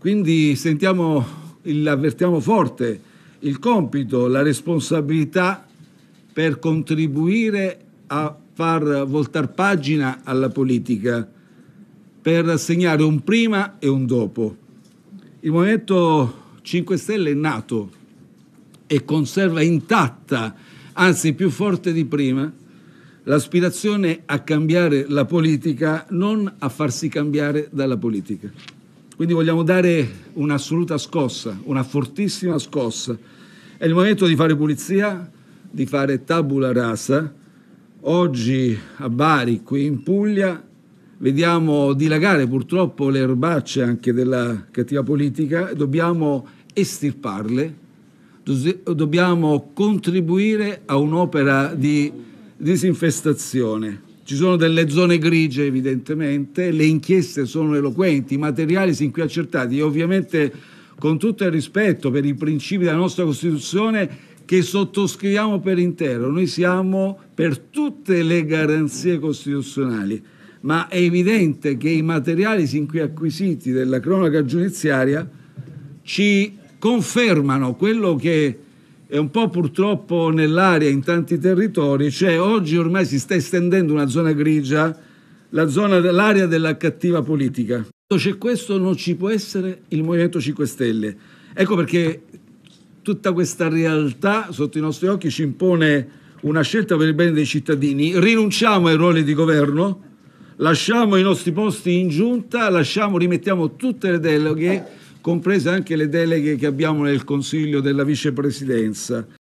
Quindi sentiamo, avvertiamo forte il compito, la responsabilità per contribuire a far voltare pagina alla politica, per segnare un prima e un dopo. Il Movimento 5 Stelle è nato e conserva intatta, anzi più forte di prima, l'aspirazione a cambiare la politica, non a farsi cambiare dalla politica. Quindi vogliamo dare un'assoluta scossa, una fortissima scossa. È il momento di fare pulizia, di fare tabula rasa. Oggi a Bari, qui in Puglia, vediamo dilagare purtroppo le erbacce anche della cattiva politica. Dobbiamo estirparle, dobbiamo contribuire a un'opera di disinfestazione. Ci sono delle zone grigie evidentemente, le inchieste sono eloquenti, i materiali sin qui accertati e ovviamente con tutto il rispetto per i principi della nostra Costituzione che sottoscriviamo per intero, noi siamo per tutte le garanzie costituzionali, ma è evidente che i materiali sin qui acquisiti della cronaca giudiziaria ci confermano quello che è un po' purtroppo nell'aria in tanti territori, cioè oggi ormai si sta estendendo una zona grigia, la zona, l'area della cattiva politica. C'è questo, non ci può essere il Movimento 5 Stelle. Ecco perché tutta questa realtà sotto i nostri occhi ci impone una scelta per il bene dei cittadini. Rinunciamo ai ruoli di governo, lasciamo i nostri posti in giunta, lasciamo, rimettiamo tutte le deleghe comprese anche le deleghe che abbiamo nel Consiglio della Vicepresidenza.